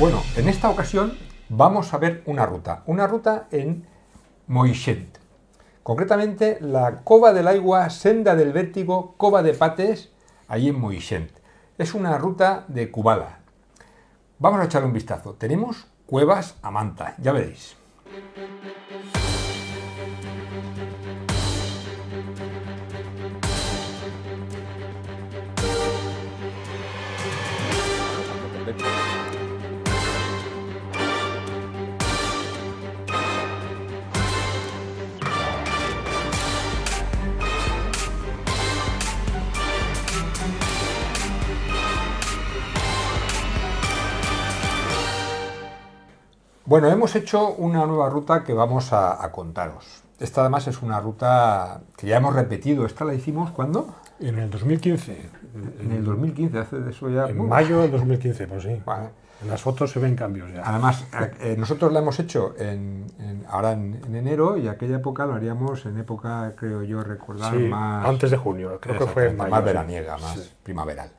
Bueno, en esta ocasión vamos a ver una ruta, una ruta en Moixent. Concretamente la Cova del Aigua, Senda del Vértigo, Cova de Pates, allí en Moixent. Es una ruta de cubala. Vamos a echarle un vistazo. Tenemos cuevas a manta, ya veréis. Bueno, hemos hecho una nueva ruta que vamos a, contaros. Esta además es una ruta que ya hemos repetido. ¿Esta la hicimos cuándo? En el 2015. En, el 2015, hace de eso ya... En mayo del 2015, pues sí. En las fotos se ven cambios ya. Además, eh, eh, nosotros la hemos hecho en, ahora en, enero y aquella época lo haríamos en época, creo yo, recordar más... antes de junio, creo que fue Más veraniega, más primaveral.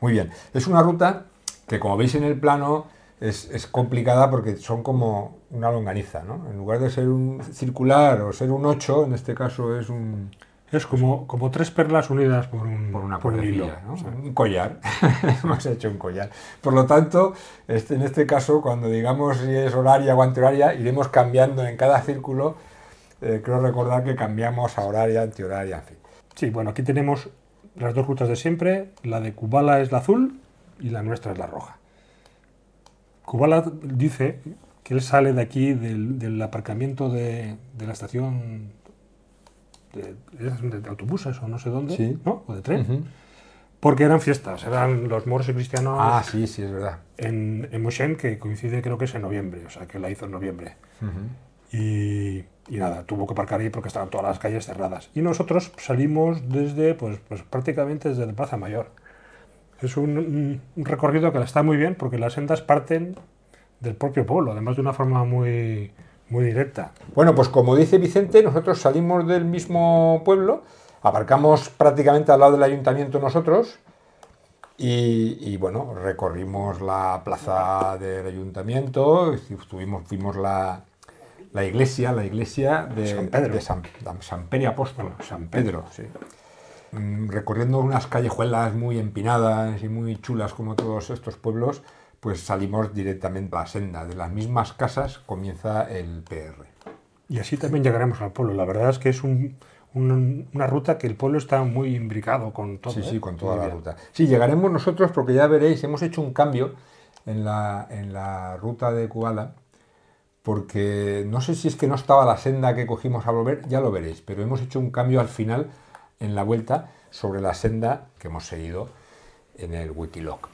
Muy bien. Es una ruta que, como veis en el plano, es, complicada porque son como una longaniza, ¿no? En lugar de ser un circular o ser un 8, en este caso es un... Es como, como tres perlas unidas por un, por una por un hilo, un collar. hecho un collar. Por lo tanto, este, en este caso, cuando digamos si es horaria o antihoraria, iremos cambiando en cada círculo. Eh, creo recordar que cambiamos a horaria, antihoraria, en fin. Sí, bueno, aquí tenemos las dos rutas de siempre. La de Kubala es la azul y la nuestra es la roja. Kubala dice que él sale de aquí, del, aparcamiento de, la estación de, autobuses o no sé dónde, ¿no? o de tren, porque eran fiestas, eran los moros y cristianos. Ah, sí, sí, es verdad. En, Moshen, que coincide creo que es en noviembre, o sea, que la hizo en noviembre. y, nada, tuvo que aparcar ahí porque estaban todas las calles cerradas. Y nosotros salimos desde, pues, pues prácticamente desde la Plaza Mayor es un, recorrido que la está muy bien porque las sendas parten del propio pueblo, además de una forma muy, muy directa. Bueno, pues como dice Vicente, nosotros salimos del mismo pueblo, aparcamos prácticamente al lado del ayuntamiento nosotros y, bueno, recorrimos la plaza del ayuntamiento, estuvimos, vimos la, la iglesia, la iglesia de San Pedro, San, Pedro Apóstol, San Pedro, sí. Mm, recorriendo unas callejuelas muy empinadas y muy chulas como todos estos pueblos, pues salimos directamente a la senda. De las mismas casas comienza el PR. Y así también llegaremos al pueblo. La verdad es que es una ruta que el pueblo está muy imbricado con todo. Sí, sí, ¿eh? con toda la ruta. Sí, llegaremos nosotros porque ya veréis, hemos hecho un cambio en la, en la ruta de Kuala porque no sé si es que no estaba la senda que cogimos a volver, ya lo veréis, pero hemos hecho un cambio al final en la vuelta sobre la senda que hemos seguido en el Wikiloc.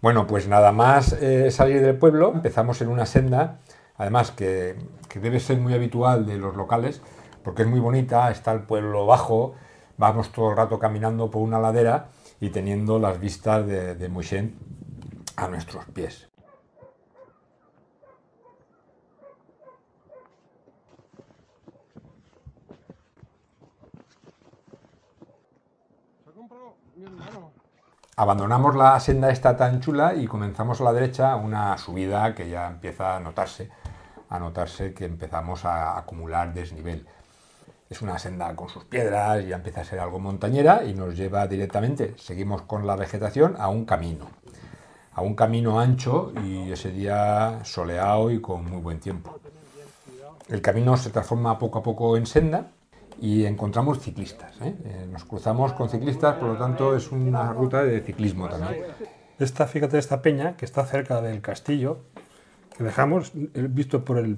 Bueno, pues nada más eh, salir del pueblo, empezamos en una senda, además que, debe ser muy habitual de los locales, porque es muy bonita, está el pueblo bajo, vamos todo el rato caminando por una ladera y teniendo las vistas de, de a nuestros pies. abandonamos la senda esta tan chula y comenzamos a la derecha una subida que ya empieza a notarse, a notarse que empezamos a acumular desnivel. Es una senda con sus piedras, ya empieza a ser algo montañera y nos lleva directamente, seguimos con la vegetación, a un camino. A un camino ancho y ese día soleado y con muy buen tiempo. El camino se transforma poco a poco en senda y encontramos ciclistas. ¿eh? ¿eh? nos cruzamos con ciclistas, por lo tanto es una ruta de ciclismo también. Esta, fíjate, esta peña que está cerca del castillo, que dejamos visto por, el,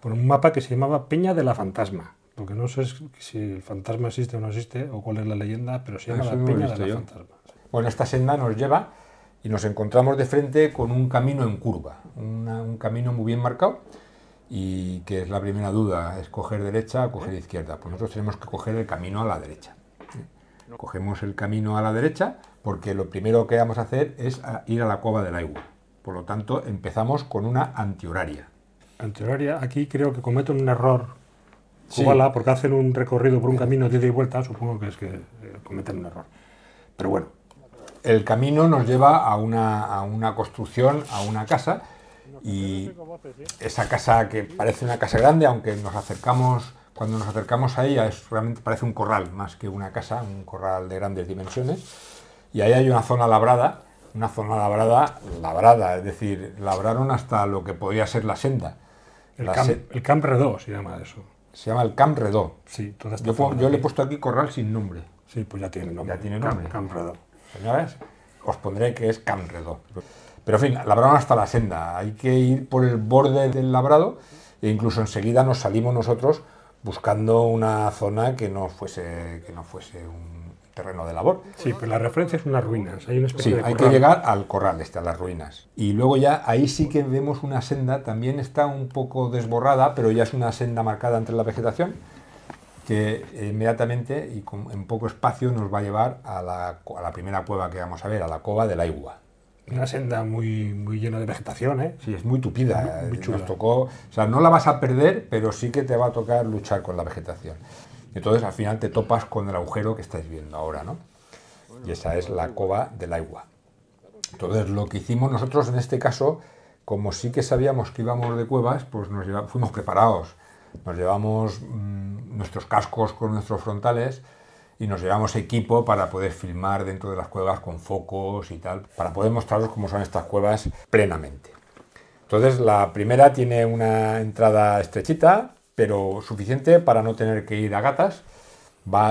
por un mapa que se llamaba Peña de la Fantasma. Porque no sé si el fantasma existe o no existe, o cuál es la leyenda, pero se ah, llama la Peña de la Fantasma. Bueno, esta senda nos lleva y nos encontramos de frente con un camino en curva, un camino muy bien marcado y que es la primera duda, es coger derecha o coger izquierda. Pues nosotros tenemos que coger el camino a la derecha. Cogemos el camino a la derecha porque lo primero que vamos a hacer es ir a la cova del agua. Por lo tanto, empezamos con una antihoraria. Antihoraria, aquí creo que cometen un error. Ojalá, porque hacen un recorrido por un camino de ida y vuelta, supongo que es que eh, cometen un error. Pero bueno. El camino nos lleva a una construcción, a una casa, y esa casa que parece una casa grande, aunque nos acercamos, cuando nos acercamos a ella, realmente parece un corral más que una casa, un corral de grandes dimensiones. Y ahí hay una zona labrada, una zona labrada, labrada, es decir, labraron hasta lo que podía ser la senda. El, la camp, se Redó se llama eso. Se llama el Camp Redó. Sí, yo, le he puesto aquí corral sin nombre. Sí, pues ya tiene nombre. Ya tiene nombre. Camp, Redó. Señores, os pondré que es Camp Redó. Pero en fin, labraron hasta la senda. Hay que ir por el borde del labrado e incluso enseguida nos salimos nosotros buscando una zona que no fuese, que no fuese un terreno de labor. Sí, pero la referencia es unas ruinas. Hay una especie sí, hay que llegar al corral, este, a las ruinas. Y luego ya ahí sí que vemos una senda, también está un poco desborrada, pero ya es una senda marcada entre la vegetación que inmediatamente y en poco espacio nos va a llevar a la, a la primera cueva que vamos a ver, a la cova del agua una senda muy, muy llena de vegetación, ¿eh? es muy tupida. Eh, tocó, sea, no la vas a perder, pero sí que te va a tocar luchar con la vegetación. Entonces, al final te topas con el agujero que estáis viendo ahora, ¿no? Y esa es la cova del agua. Entonces, lo que hicimos nosotros en este caso, como sí que sabíamos que íbamos de cuevas, pues nos fuimos preparados. Nos llevamos mm, nuestros cascos con nuestros frontales, y nos llevamos equipo para poder filmar dentro de las cuevas con focos y tal, para poder mostraros cómo son estas cuevas plenamente. Entonces la primera tiene una entrada estrechita, pero suficiente para no tener que ir a gatas.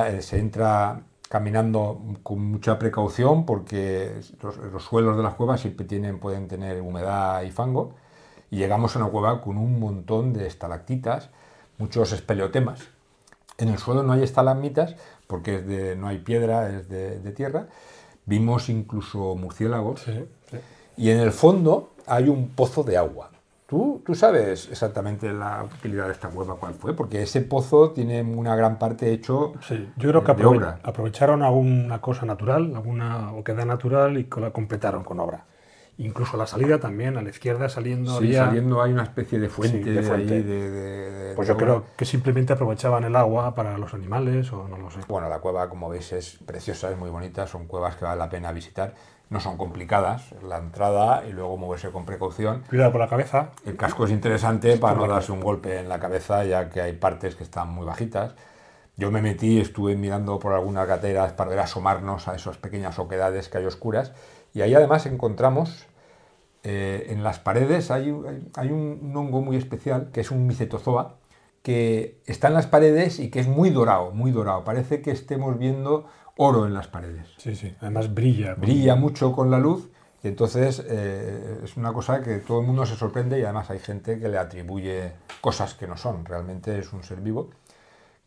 Eh, se entra caminando con mucha precaución porque los, suelos de las cuevas siempre tienen, pueden tener humedad y fango. Y llegamos a una cueva con un montón de estalactitas, muchos espeleotemas, en el suelo no hay estalagmitas porque no hay piedra, es de, tierra. Vimos incluso murciélagos. Y en el fondo hay un pozo de agua. Tú, tú sabes exactamente la utilidad de esta cueva, cuál fue, porque ese pozo tiene una gran parte hecho. Sí, yo creo eh, que obra. aprovecharon alguna cosa natural, alguna o natural y la completaron con obra incluso la salida también, a la izquierda saliendo. Sí, saliendo hay una especie de fuente, de, ahí, Pues yo creo que simplemente aprovechaban el agua para los animales o no lo sé. Bueno, la cueva, como veis, es preciosa, es muy bonita, son cuevas que vale la pena visitar. No son complicadas, la entrada y luego moverse con precaución. Cuidado por la cabeza. El casco es interesante para no darse un golpe en la cabeza, ya que hay partes que están muy bajitas. Yo me metí, estuve mirando por algunas gateras para ver asomarnos a esas pequeñas oquedades que hay oscuras y ahí además encontramos, eh, en las paredes hay, un hongo muy especial, que es un micetozoa, que está en las paredes y que es muy dorado, muy dorado. Parece que estemos viendo oro en las paredes. Sí, sí, además brilla. Brilla mucho con la luz y entonces eh, es una cosa que todo el mundo se sorprende y además hay gente que le atribuye cosas que no son. Realmente es un ser vivo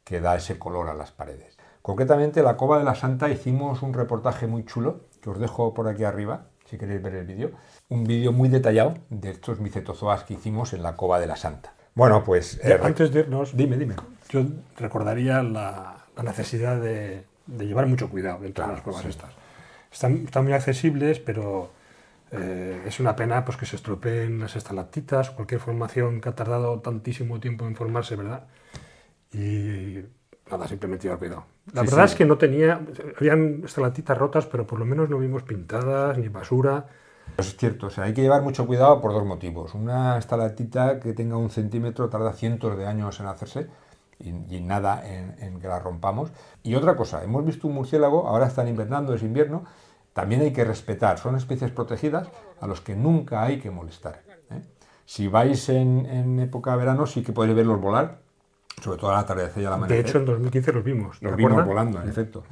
que da ese color a las paredes. Concretamente, la Cova de la Santa hicimos un reportaje muy chulo, que os dejo por aquí arriba, si queréis ver el vídeo. Un vídeo muy detallado de estos micetozoas que hicimos en la Cova de la Santa. Bueno, pues... Eh, eh, antes de irnos... Dime, dime. Yo recordaría la, necesidad de, llevar mucho cuidado dentro de las cuevas estas. Están, muy accesibles, pero eh, es una pena pues, que se estropeen las estalactitas, cualquier formación que ha tardado tantísimo tiempo en formarse, ¿verdad? Y nada, simplemente llevar cuidado. La verdad es que no tenía, habían estalactitas rotas, pero por lo menos no vimos pintadas ni basura. Pues es cierto, o sea, hay que llevar mucho cuidado por dos motivos. Una estalactita que tenga un centímetro tarda cientos de años en hacerse y, nada en, que la rompamos. Y otra cosa, hemos visto un murciélago, ahora están invernando, es invierno, también hay que respetar, son especies protegidas a los que nunca hay que molestar. ¿eh? Si vais en, en época de verano sí que podéis verlos volar, sobre todo a la tarde, y la mañana. De hecho, en 2015 los vimos. Los vimos volando, en efecto.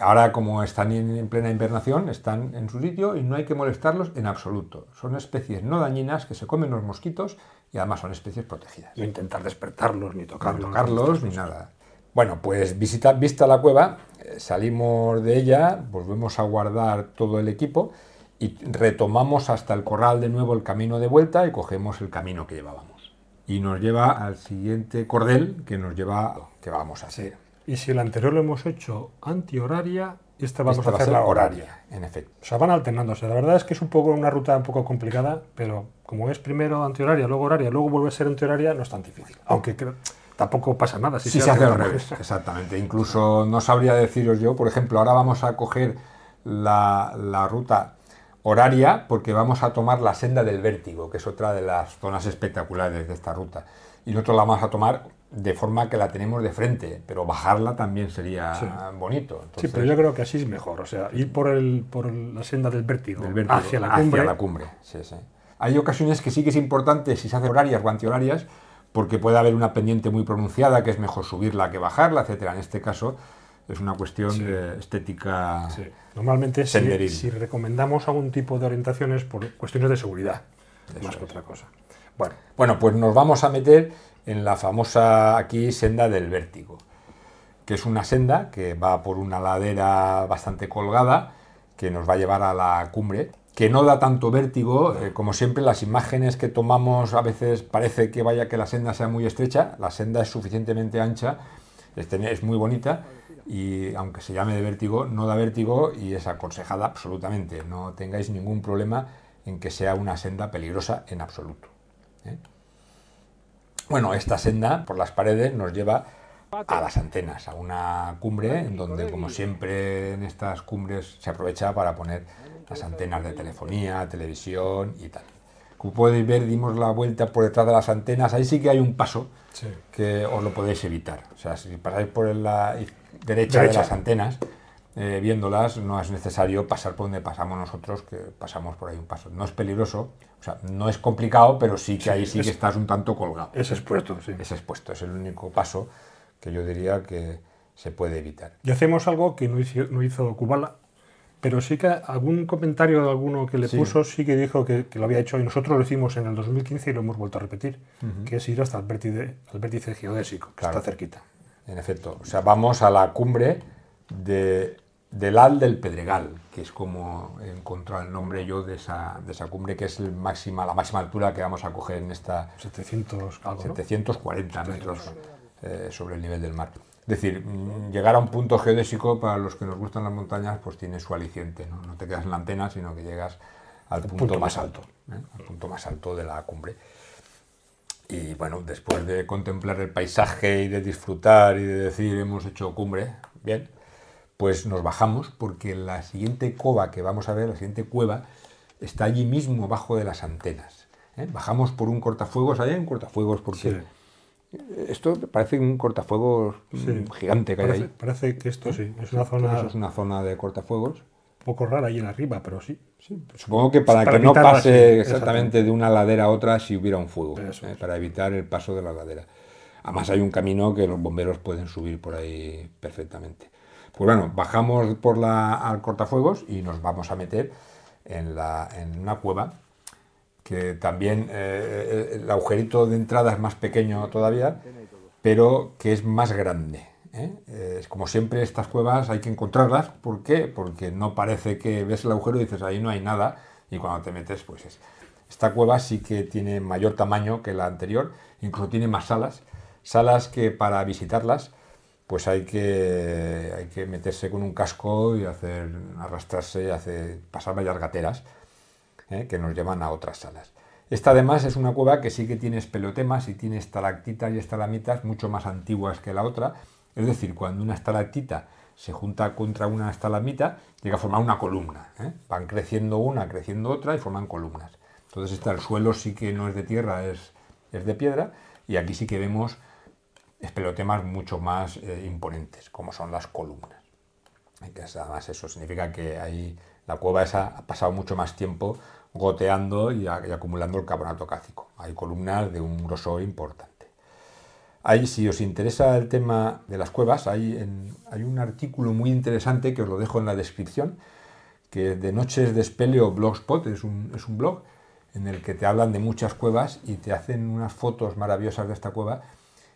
Ahora, como están en plena invernación, están en su sitio y no hay que molestarlos en absoluto. Son especies no dañinas que se comen los mosquitos y además son especies protegidas. No intentar despertarlos, ni tocarlos. ni nada. Bueno, pues vista la cueva, eh, salimos de ella, volvemos a guardar todo el equipo y retomamos hasta el corral de nuevo el camino de vuelta y cogemos el camino que llevábamos y nos lleva al siguiente cordel que nos lleva que vamos a hacer. Y si el anterior lo hemos hecho antihoraria, esta vamos a ser la horaria. En efecto. O sea, van alternándose. La verdad es que es un poco una ruta un poco complicada, pero como es primero antihoraria, luego horaria, luego vuelve a ser antihoraria, no es tan difícil. Aunque tampoco pasa nada si se, hace al revés. Exactamente. Incluso no sabría deciros yo, por ejemplo, ahora vamos a coger la, la ruta horaria porque vamos a tomar la senda del vértigo, que es otra de las zonas espectaculares de esta ruta. Y nosotros la vamos a tomar de forma que la tenemos de frente, pero bajarla también sería bonito. sí, pero yo creo que así es mejor, o sea, ir por, el, por la senda del vértigo, hacia la cumbre. Hacia la cumbre. Sí, sí. Hay ocasiones que sí que es importante, si se hace horarias o antihorarias, porque puede haber una pendiente muy pronunciada que es mejor subirla que bajarla, etcétera. En este caso, es una cuestión estética. Normalmente si, si, recomendamos algún tipo de orientaciones por cuestiones de seguridad, más que otra cosa. Bueno. bueno, pues nos vamos a meter en la famosa aquí senda del vértigo, que es una senda que va por una ladera bastante colgada que nos va a llevar a la cumbre, que no da tanto vértigo, eh, como siempre las imágenes que tomamos a veces parece que vaya que la senda sea muy estrecha, la senda es suficientemente ancha, es muy bonita, y aunque se llame de vértigo, no da vértigo y es aconsejada absolutamente. No tengáis ningún problema en que sea una senda peligrosa en absoluto. ¿eh? Bueno, esta senda por las paredes nos lleva a las antenas, a una cumbre en donde, como siempre en estas cumbres, se aprovecha para poner las antenas de telefonía, televisión y tal. Como podéis ver, dimos la vuelta por detrás de las antenas. Ahí sí que hay un paso que os lo podéis evitar. O sea, si pasáis por la derecha, de las antenas, eh, viéndolas, no es necesario pasar por donde pasamos nosotros, que pasamos por ahí un paso. No es peligroso, o sea, no es complicado, pero sí que ahí sí que estás un tanto colgado. Es expuesto, sí. Es expuesto, es el único paso que yo diría que se puede evitar. Y hacemos algo que no hizo, no hizo Kubala, pero sí que algún comentario de alguno que le puso sí que dijo que, lo había hecho y nosotros lo hicimos en el 2015 y lo hemos vuelto a repetir, que es ir hasta el vértice, el vértice geodésico, que está cerquita en efecto. O sea, vamos a la cumbre de, del Al del Pedregal, que es como he el nombre yo de esa, de esa cumbre, que es el máxima, la máxima altura que vamos a coger en esta... 700, 740 metros eh, sobre el nivel del mar. Es decir, mm, llegar a un punto geodésico para los que nos gustan las montañas, pues tiene su aliciente, ¿no? te quedas en la antena, sino que llegas al punto, más alto, ¿eh? al punto más alto de la cumbre. Y bueno, después de contemplar el paisaje y de disfrutar y de decir hemos hecho cumbre, bien, pues nos bajamos porque la siguiente cova que vamos a ver, la siguiente cueva, está allí mismo bajo de las antenas. ¿eh? Bajamos por un cortafuegos, allá un cortafuegos porque... Esto parece un cortafuegos mm, gigante que hay ahí. Parece que esto ¿Eh? sí, es una zona... es una zona de cortafuegos poco rara ahí en arriba, pero sí. Supongo que para, que no pase exactamente de una ladera a otra si hubiera un fuego, eh, para evitar el paso de la ladera. Además hay un camino que los bomberos pueden subir por ahí perfectamente. Pues bueno, bajamos por la, al cortafuegos y nos vamos a meter en, la, en una cueva que también eh, eh, el agujerito de entrada es más pequeño todavía, pero que es más grande. ¿eh? como siempre, estas cuevas hay que encontrarlas. ¿Por qué? Porque no parece que ves el agujero y dices, ahí no hay nada. Y cuando te metes, pues es... Esta cueva sí que tiene mayor tamaño que la anterior, incluso tiene más salas. Salas que para visitarlas, pues hay que, hay que meterse con un casco y hacer arrastrarse, hacer, pasar varias gateras ¿eh? que nos llevan a otras salas. Esta además es una cueva que sí que tiene espelotemas y tiene estalactitas y estalamitas mucho más antiguas que la otra es decir, cuando una estalactita se junta contra una estalamita, llega a formar una columna. ¿eh? Van creciendo una, creciendo otra y forman columnas. Entonces está el suelo sí que no es de tierra, es, es de piedra, y aquí sí que vemos espelotemas mucho más eh, imponentes, como son las columnas. además eso significa que ahí la cueva ha pasado mucho más tiempo goteando y, acumulando el carbonato cálcico. Hay columnas de un grosor importante. Ahí, si os interesa el tema de las cuevas, hay, hay un artículo muy interesante que os lo dejo en la descripción, que de Noches de Espeleo Blogspot, es un, blog, en el que te hablan de muchas cuevas y te hacen unas fotos maravillosas de esta cueva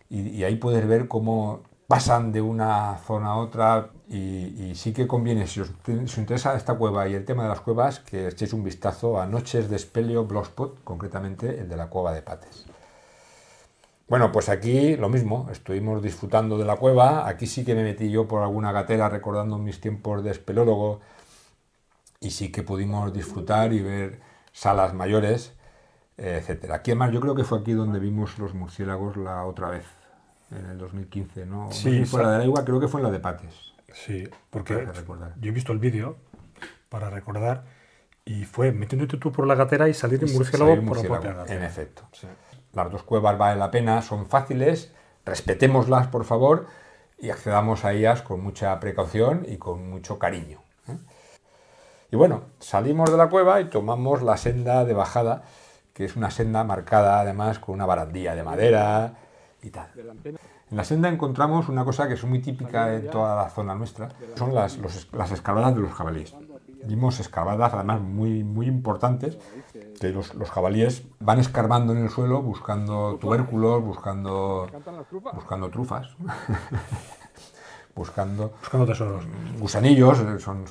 y, ahí puedes ver cómo pasan de una zona a otra y, sí que conviene, si os, si interesa esta cueva y el tema de las cuevas, que echéis un vistazo a Noches de Espeleo Blogspot, concretamente el de la cueva de Pates. Bueno, pues aquí lo mismo, estuvimos disfrutando de la cueva, aquí sí que me metí yo por alguna gatera recordando mis tiempos de espelólogo y sí que pudimos disfrutar y ver salas mayores, etcétera. Aquí más? yo creo que fue aquí donde vimos los murciélagos la otra vez, en el 2015, ¿no? Sí, no de la Igua, creo que fue en la de Pates. Sí, porque yo he visto el vídeo para recordar y fue metiéndote tú por la gatera y salir de murciélago, por la propia gatera. En efecto. Las dos cuevas vale la pena, son fáciles, respetémoslas por favor y accedamos a ellas con mucha precaución y con mucho cariño. ¿eh? Y bueno, salimos de la cueva y tomamos la senda de bajada, que es una senda marcada además con una barandilla de madera y tal. En la senda encontramos una cosa que es muy típica en toda la zona nuestra, son las, las escaladas de los jabalíes vimos excavadas, además muy, muy importantes, que los, los, jabalíes van escarbando en el suelo buscando tubérculos, buscando, buscando trufas, buscando, buscando tesoros. Gusanillos, eh, son,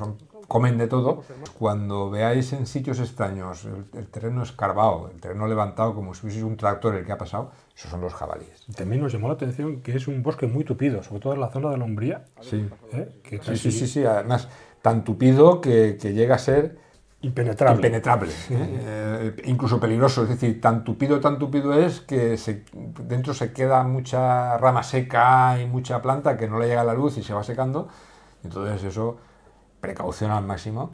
comen de todo. Cuando veáis en sitios extraños el, terreno escarbado, el terreno levantado, como si hubiese un tractor el que ha pasado, esos son los jabalíes. También nos llamó la atención que es un bosque muy tupido, sobre todo en la zona de la Umbría. Sí, ¿Eh? sí, sí, sí, además tan tupido que, llega a ser impenetrable, ¿eh? Eh, incluso peligroso. Es decir, tan tupido, tan tupido es que dentro se queda mucha rama seca y mucha planta que no le llega la luz y se va secando. Entonces eso, precaución al máximo.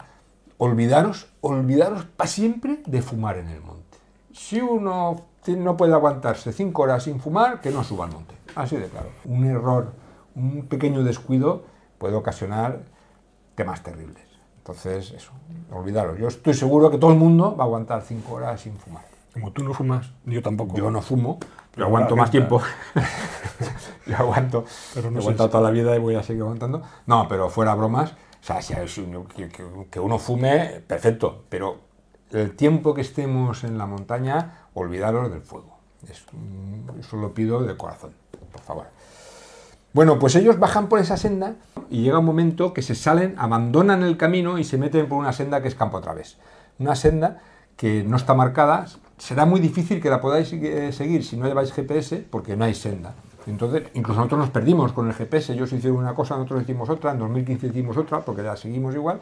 Olvidaros, olvidaros para siempre de fumar en el monte. Si uno no puede aguantarse cinco horas sin fumar, que no suba al monte. Así de claro. Un error, un pequeño descuido puede ocasionar temas terribles. Entonces, eso, olvidaros. Yo estoy seguro que todo el mundo va a aguantar cinco horas sin fumar. Como tú no fumas, yo tampoco. Yo no fumo, yo aguanto más tiempo. yo aguanto. Pero he aguantado toda la vida y voy a seguir aguantando. No, pero fuera bromas, o sea, si es que, uno fume, perfecto, pero el tiempo que estemos en la montaña, olvidaros del fuego. Eso, eso lo pido de corazón, por favor. Bueno, pues ellos bajan por esa senda y llega un momento que se salen, abandonan el camino y se meten por una senda que es campo a través. Una senda que no está marcada, será muy difícil que la podáis eh, seguir si no lleváis GPS porque no hay senda. Entonces, incluso nosotros nos perdimos con el GPS, ellos hicieron una cosa, nosotros hicimos otra, en 2015 hicimos otra, porque la seguimos igual.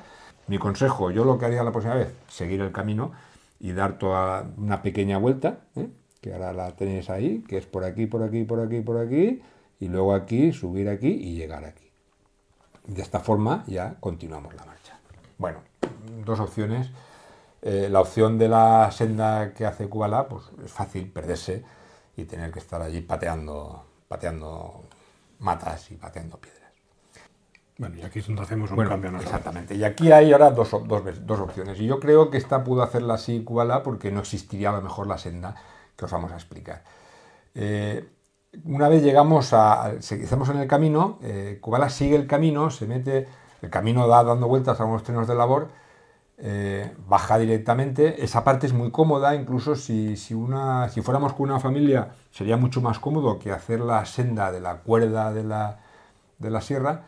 Mi consejo, yo lo que haría la próxima vez, seguir el camino y dar toda una pequeña vuelta, ¿eh? que ahora la tenéis ahí, que es por aquí, por aquí, por aquí, por aquí, y luego aquí, subir aquí y llegar aquí. De esta forma ya continuamos la marcha. Bueno, dos opciones. Eh, la opción de la senda que hace Kubala, pues es fácil perderse y tener que estar allí pateando, pateando matas y pateando piedras. Bueno, y aquí es donde hacemos un cambio. Exactamente. Y aquí hay ahora dos, dos, opciones. Y yo creo que esta pudo hacerla así Kubala porque no existiría a lo mejor la senda que os vamos a explicar. Eh, una vez llegamos a, seguimos en el camino, eh, Kubala sigue el camino, se mete, el camino da dando vueltas a unos trenes de labor, eh, baja directamente, esa parte es muy cómoda, incluso si, si, una, si fuéramos con una familia sería mucho más cómodo que hacer la senda de la cuerda de la, de la sierra,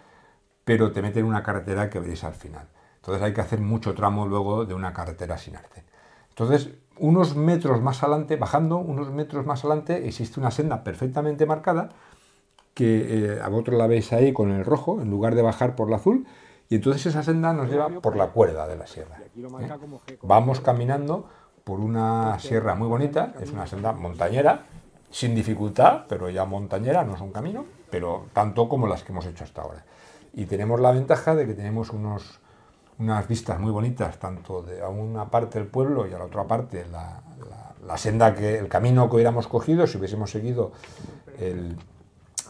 pero te mete en una carretera que veréis al final. Entonces hay que hacer mucho tramo luego de una carretera sin arte. Entonces, unos metros más adelante, bajando unos metros más adelante, existe una senda perfectamente marcada que eh, a vosotros la veis ahí con el rojo, en lugar de bajar por la azul, y entonces esa senda nos lleva por la cuerda de la sierra. ¿eh? Vamos caminando por una sierra muy bonita, es una senda montañera, sin dificultad, pero ya montañera, no es un camino, pero tanto como las que hemos hecho hasta ahora. Y tenemos la ventaja de que tenemos unos unas vistas muy bonitas, tanto de a una parte del pueblo y a la otra parte la, senda que, el camino que hubiéramos cogido si hubiésemos seguido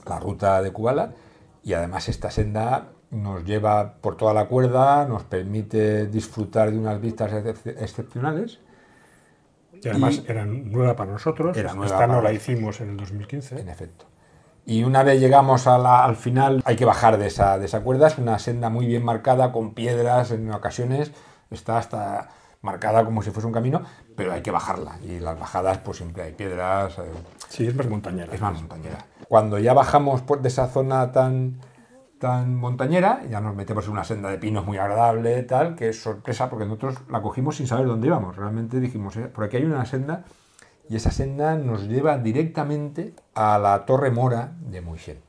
la ruta de Cubala, Y además esta senda nos lleva por toda la cuerda, nos permite disfrutar de unas vistas excepcionales. Y además era nueva para nosotros, esta no la hicimos en el 2015. En efecto. Y una vez llegamos al final, hay que bajar de esa, de cuerda. Es una senda muy bien marcada, con piedras en ocasiones. Está hasta marcada como si fuese un camino, pero hay que bajarla. Y las bajadas, pues siempre hay piedras. Eh. Sí, es más montañera. Es más montañera. Cuando ya bajamos por, de esa zona tan, tan montañera, ya nos metemos en una senda de pinos muy agradable, tal, que es sorpresa, porque nosotros la cogimos sin saber dónde íbamos. Realmente dijimos, eh, por aquí hay una senda y esa senda nos lleva directamente a la Torre Mora de Moixent.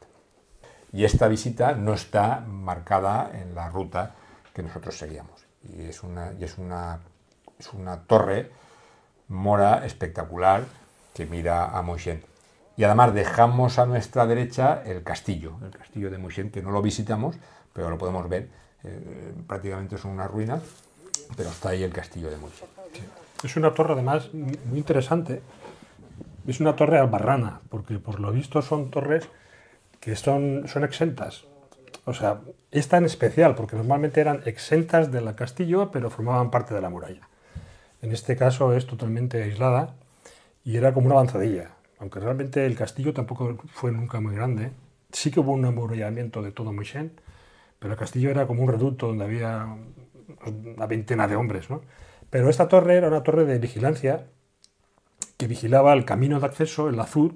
Y esta visita no está marcada en la ruta que nosotros seguíamos. Y es una, es una, es una torre mora espectacular que mira a Moixent. Y además dejamos a nuestra derecha el castillo, el castillo de Moixent, que no lo visitamos, pero lo podemos ver. Eh, prácticamente son una ruina, pero está ahí el castillo de Moixent. Es una torre además muy interesante. Es una torre albarrana, porque por lo visto son torres que son, exentas. O sea, es tan especial, porque normalmente eran exentas de la castillo, pero formaban parte de la muralla. En este caso es totalmente aislada y era como una avanzadilla, aunque realmente el castillo tampoco fue nunca muy grande. Sí que hubo un amurallamiento de todo bien, pero el castillo era como un reducto donde había una veintena de hombres, ¿no? Pero esta torre era una torre de vigilancia que vigilaba el camino de acceso, el azud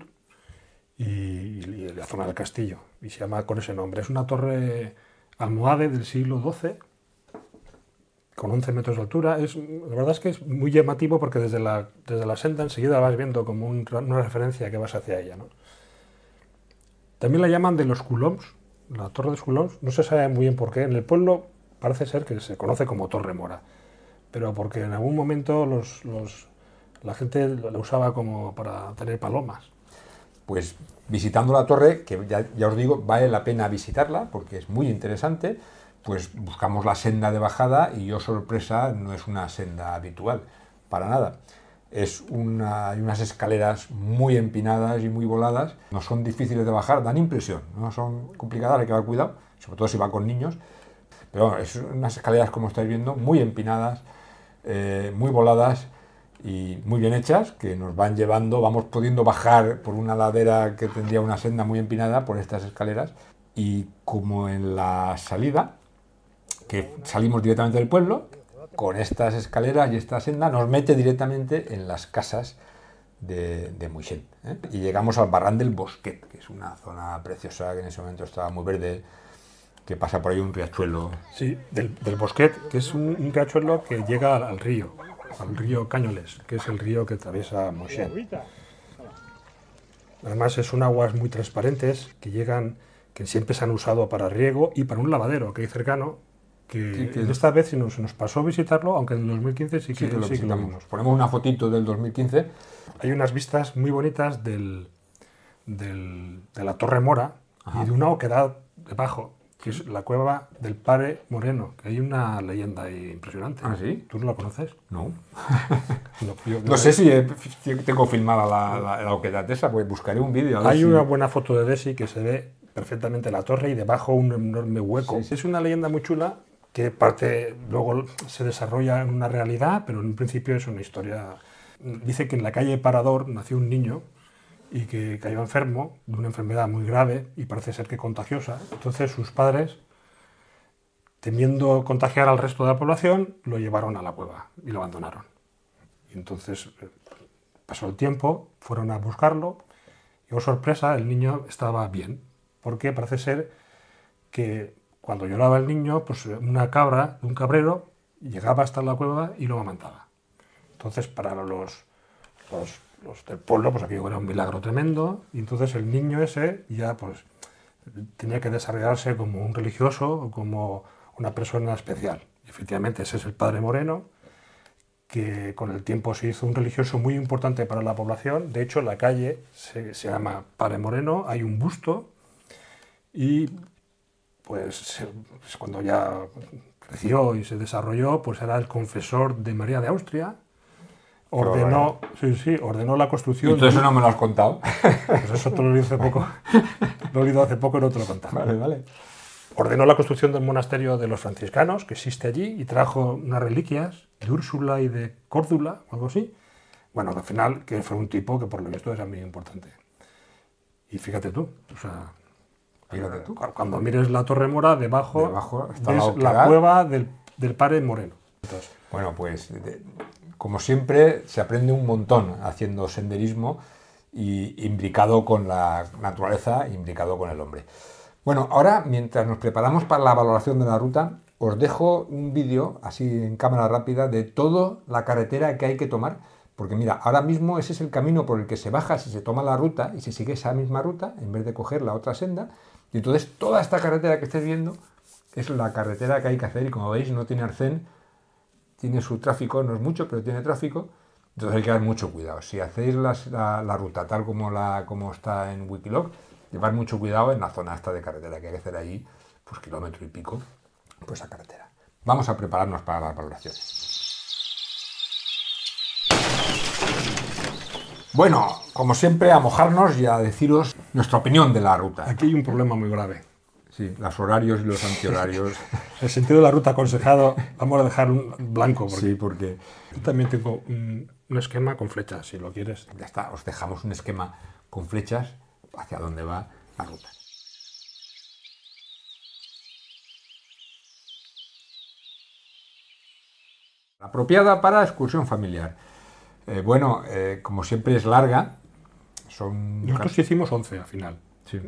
y, la zona del castillo. Y se llama con ese nombre. Es una torre almohade del siglo XII con 11 metros de altura. Es, la verdad es que es muy llamativo porque desde la, desde la senda enseguida la vas viendo como una referencia que vas hacia ella. También la llaman de los culoms, la torre de los culoms. No se sabe muy bien por qué. En el pueblo parece ser que se conoce como Torre Mora pero porque en algún momento los, los, la gente la usaba como para tener palomas. Pues visitando la torre, que ya, os digo, vale la pena visitarla porque es muy interesante, pues buscamos la senda de bajada y yo, oh sorpresa, no es una senda habitual, para nada. Es una, hay unas escaleras muy empinadas y muy voladas, no son difíciles de bajar, dan impresión, no son complicadas, hay que dar cuidado, sobre todo si va con niños, pero bueno, es unas escaleras, como estáis viendo, muy empinadas, eh, muy voladas y muy bien hechas, que nos van llevando, vamos pudiendo bajar por una ladera que tendría una senda muy empinada por estas escaleras. Y como en la salida, que salimos directamente del pueblo, con estas escaleras y esta senda nos mete directamente en las casas de, de ¿eh? Y llegamos al Barran del Bosquet, que es una zona preciosa que en ese momento estaba muy verde, que pasa por ahí un riachuelo. Sí, del, del Bosquet, que es un, riachuelo que llega al, río, al río Cañoles, que es el río que atraviesa Moshe. Además, son aguas muy transparentes que llegan, que siempre se han usado para riego y para un lavadero que hay cercano. Que, esta vez se nos, pasó visitarlo, aunque en el 2015 sí que, lo, visitamos. Ponemos una fotito del 2015. Hay unas vistas muy bonitas del, del, de la Torre Mora y de una oquedad debajo que es la cueva del Padre Moreno, que hay una leyenda ahí impresionante. ¿Ah, ¿Tú no la conoces? No. no, sé si tengo filmada la, la, de esa, pues buscaré un vídeo. Hay una buena foto de Desi que se ve perfectamente la torre y debajo un enorme hueco. Es una leyenda muy chula que parte luego se desarrolla en una realidad, pero en un principio es una historia. Dice que en la calle Parador nació un niño y que cayó enfermo de una enfermedad muy grave y parece ser que contagiosa. Entonces sus padres, temiendo contagiar al resto de la población, lo llevaron a la cueva y lo abandonaron. Y entonces eh, pasó el tiempo, fueron a buscarlo y, oh sorpresa, el niño estaba bien, porque parece ser que cuando lloraba el niño, pues eh, una cabra de un cabrero llegaba hasta la cueva y lo amantaba. Entonces, para los, los los del pueblo, pues aquí era un milagro tremendo, y entonces el niño ese ya pues tenía que desarrollarse como un religioso o como una persona especial. efectivamente, ese es el padre Moreno, que con el tiempo se hizo un religioso muy importante para la población. De hecho, la calle se, se llama Padre Moreno, hay un busto y pues, pues cuando ya creció y se desarrolló, pues era el confesor de María de Austria, Ordenó, sí, sí, ordenó la construcción. Entonces no me lo has contado? Pues eso te lo hace poco. Lo he hace poco y no te lo he Vale, vale. Ordenó la construcción del monasterio de los franciscanos, que existe allí, y trajo unas reliquias de Úrsula y de Córdula, o algo así. Bueno, al final, que fue un tipo que por lo visto era muy importante. Y fíjate tú, o sea, fíjate tú. cuando mires la Torre Mora, debajo, está la, cueva del, del Padre Moreno. bueno, pues como siempre, se aprende un montón haciendo senderismo y imbricado con la naturaleza, imbricado con el hombre. Bueno, ahora mientras nos preparamos para la valoración de la ruta, os dejo un vídeo así en cámara rápida de toda la carretera que hay que tomar, porque mira, ahora mismo ese es el camino por el que se baja si se toma la ruta y se sigue esa misma ruta en vez de coger la otra senda. Y entonces toda esta carretera que estáis viendo es la carretera que hay que hacer y como veis no tiene arcén tiene su tráfico, no es mucho, pero tiene tráfico. Entonces hay que dar mucho cuidado. Si hacéis la, ruta tal como, la, como está en Wikiloc, llevar mucho cuidado en la zona esta de carretera, que hay que hacer ahí, pues kilómetro y pico, pues a carretera. Vamos a prepararnos para las valoraciones. Bueno, como siempre, a mojarnos y a deciros nuestra opinión de la ruta. Aquí hay un problema muy grave los horarios y los antihorarios. el sentido de la ruta aconsejado, vamos a dejar un blanco. Porque sí, porque... Yo también tengo un, esquema con flechas, si lo quieres. Ya está, os dejamos un esquema con flechas hacia dónde va la ruta. Apropiada para excursión familiar. Eh, bueno, eh, como siempre es larga. Son Nosotros hicimos 11 al final. Sí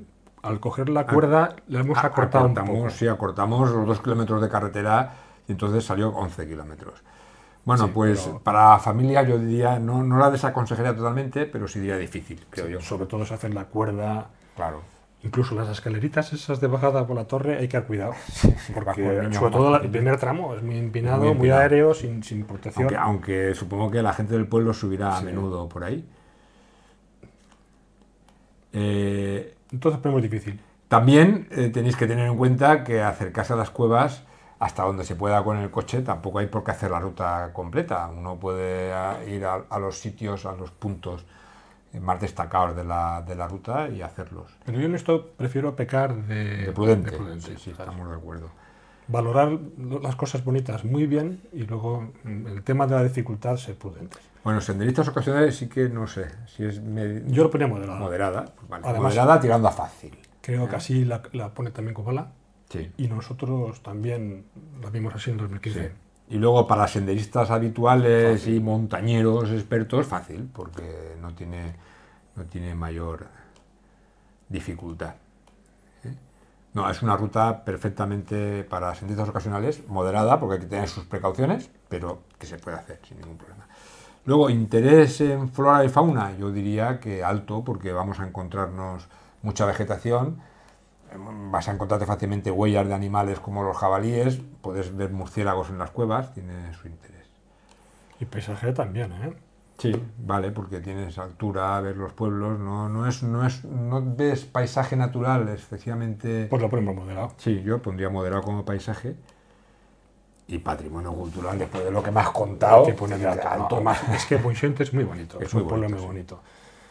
al coger la ah, cuerda la hemos ah, ah, acortado un poco. Sí, acortamos los dos kilómetros de carretera y entonces salió 11 kilómetros. Bueno, pues para familia yo diría, no, no la desaconsejaría totalmente, pero sí diría difícil, creo yo. Sobre todo se hacer la cuerda. Claro. Incluso las escaleritas esas de bajada por la torre hay que haber cuidado. Porque sobre todo el primer tramo es muy empinado, muy, aéreo, sin, protección. Aunque, supongo que la gente del pueblo subirá a menudo por ahí. Eh, entonces, pero es muy difícil. También eh, tenéis que tener en cuenta que acercarse a las cuevas hasta donde se pueda con el coche, tampoco hay por qué hacer la ruta completa. Uno puede ah, ir a, los sitios, a los puntos eh, más destacados de la, ruta y hacerlos. Pero yo en esto prefiero pecar de, prudente. sí, estamos de acuerdo. Valorar las cosas bonitas muy bien y luego mm, el tema de la dificultad ser prudente. Bueno, senderistas ocasionales sí que no sé. Si es Yo lo ponía moderada. Moderada, pues vale. Además, moderada tirando a fácil. Creo que ¿Eh? así la, pone también Copala. Sí. Y nosotros también la vimos así en 2015. Sí. Y luego para senderistas habituales y montañeros expertos, fácil, porque no tiene, no tiene mayor dificultad. ¿eh? No, es una ruta perfectamente para senderistas ocasionales, moderada, porque hay que tener sus precauciones, pero que se puede hacer sin ningún problema. Luego, interés en flora y fauna, yo diría que alto, porque vamos a encontrarnos mucha vegetación, vas a encontrarte fácilmente huellas de animales como los jabalíes, puedes ver murciélagos en las cuevas, tiene su interés. Y paisaje también, ¿eh? Sí, vale, porque tienes altura, ves los pueblos, no, es, no es, no ves paisaje natural, especialmente… Pues lo ponemos moderado. Sí, yo pondría moderado como paisaje y patrimonio cultural después de lo que me has contado. Que es que Moixent es muy bonito, es, muy un pueblo muy bonito.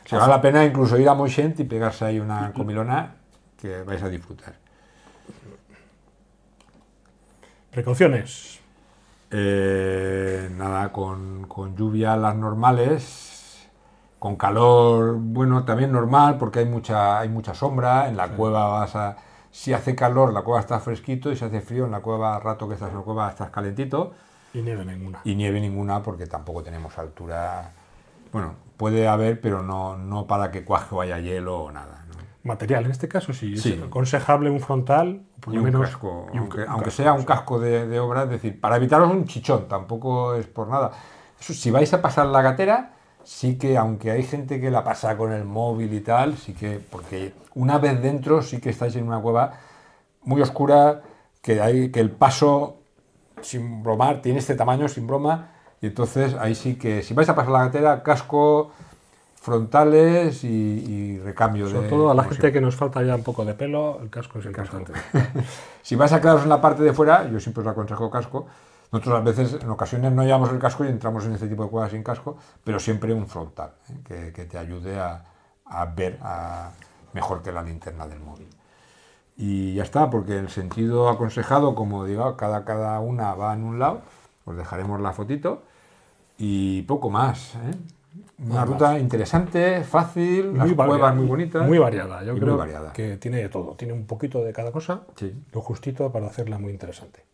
Se vale la pena incluso ir a Moixent y pegarse ahí una comilona que vais a disfrutar. Precauciones. Eh, nada, con, con lluvia las normales, con calor, bueno, también normal porque hay mucha, hay mucha sombra, en la cueva vas a si hace calor, la cueva está fresquito y si hace frío, en la cueva, rato que estás en la cueva, estás calentito. Y nieve ninguna. Y nieve ninguna porque tampoco tenemos altura. Bueno, puede haber, pero no, no para que o haya hielo o nada. Material, en este caso sí, es sí. aconsejable un frontal, por lo menos. un, aunque, aunque sea un casco de, obra, es decir, para evitaros un chichón, tampoco es por nada. Eso, si vais a pasar la gatera, sí que, aunque hay gente que la pasa con el móvil y tal, sí que, porque una vez dentro sí que estáis en una cueva muy oscura, que, hay, que el paso, sin bromar, tiene este tamaño, sin broma, y entonces ahí sí que, si vais a pasar la carretera, casco, frontales y, y recambio Sobre de... todo a la gente que nos falta ya un poco de pelo, el casco es el Casco. si vais a quedaros en la parte de fuera, yo siempre os aconsejo casco, nosotros a veces, en ocasiones, no llevamos el casco y entramos en este tipo de cuevas sin casco, pero siempre un frontal ¿eh? que, te ayude a, ver mejor que la linterna del móvil. Y ya está, porque el sentido aconsejado, como digo, cada, cada una va en un lado, os dejaremos la fotito y poco más. ¿eh? Una ruta interesante, fácil, muy las cuevas muy bonitas. Muy variada, yo creo que tiene de todo. Tiene un poquito de cada cosa, lo justito para hacerla muy interesante.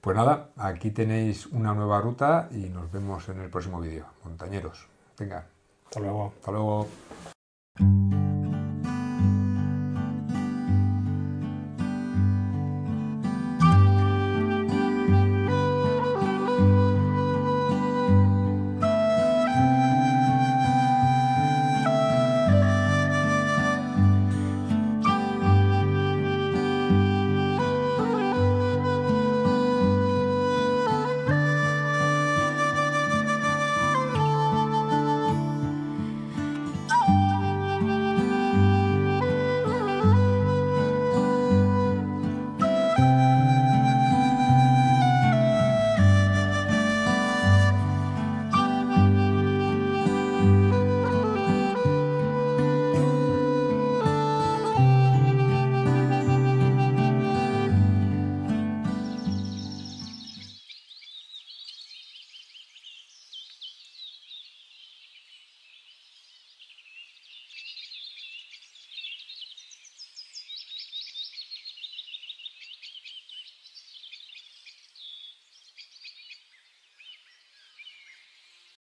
Pues nada, aquí tenéis una nueva ruta y nos vemos en el próximo vídeo. Montañeros, venga. Hasta luego. Hasta luego.